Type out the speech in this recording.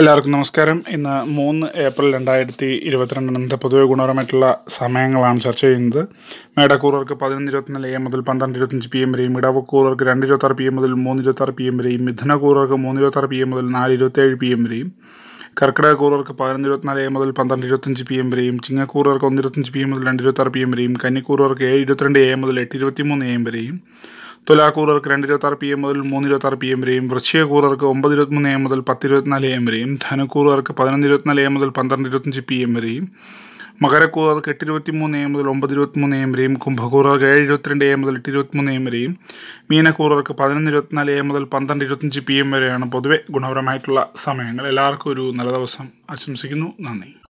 എല്ലാവർക്കും നമസ്കാരം ഇന്ന് മൂന്ന് ഏപ്രിൽ രണ്ടായിരത്തി ഇരുപത്തിരണ്ട് ഇന്നത്തെ പൊതുവെ ഗുണപരമായിട്ടുള്ള സമയങ്ങളാണ് ചർച്ച ചെയ്യുന്നത് മേടക്കൂറർക്ക് പതിനൊന്ന് ഇരുപത്തിനാല് എ എം മുതൽ പന്ത്രണ്ട് ഇരുപത്തഞ്ച് പി എം വരെയും ഇടവക്കൂറർക്ക് രണ്ട് ഇരുപത്താറ് പി എം മുതൽ മൂന്ന് ഇരുപത്താറ് പി എം വരെയും മിഥുനക്കൂറർക്ക് മൂന്ന് ഇരുപത്താറ് പി എം മുതൽ നാല് ഇരുപത്തേഴ് പി എം വരെയും കർക്കിടക കർക്കിടകക്കൂറർക്ക് പതിനൊന്ന് ഇരുപത്തിനാല് എ മുതൽ പന്ത്രണ്ട് ഇരുപത്തഞ്ച് പി എം വരെയും ചിങ്ങക്കൂറർക്ക് ഒന്ന് ഇരുപത്തഞ്ച് പി എം മുതൽ രണ്ട് ഇരുപത്താറ് പി എം വരെയും കന്നിക്കൂറർക്ക് ഏഴ് ഇരുപത്തിരണ്ട് എ മുതൽ എട്ട് ഇരുപത്തിമൂന്ന് എ എം വരെയും തുലാക്കൂറർക്ക് രണ്ട് ഇരുപത്താറ് പി എം മുതൽ മൂന്ന് ഇരുപത്താറ് പി എം വരെയും വൃശ്ചിക കൂറർക്ക് ഒമ്പത് ഇരുപത്തിമൂന്ന് എ മുതൽ പത്ത് ഇരുപത്തിനാല് എം വരെയും ധനുക്കൂറർക്ക് പതിനൊന്ന് ഇരുപത്തിനാല് എ മുതൽ പന്ത്രണ്ട് ഇരുപത്തഞ്ച് പി എം വരെയും മകരക്കൂറർക്ക് എട്ട് ഇരുപത്തി മൂന്ന് എ മുതൽ ഒമ്പത് ഇരുപത്തിമൂന്ന് എം വരെയും കുംഭകൂറർക്ക് ഏഴ് ഇരുപത്തിരണ്ട് എ മുതൽ എട്ട് ഇരുപത്തിമൂന്ന് എം വരെയും മീനക്കൂറർക്ക് പതിനൊന്ന് ഇരുപത്തിനാല് എ മുതൽ പന്ത്രണ്ട് ഇരുപത്തഞ്ച് പി എം വരെയാണ് പൊതുവെ ഗുണപരമായിട്ടുള്ള സമയങ്ങൾ എല്ലാവർക്കും ഒരു നല്ല ദിവസം ആശംസിക്കുന്നു നന്ദി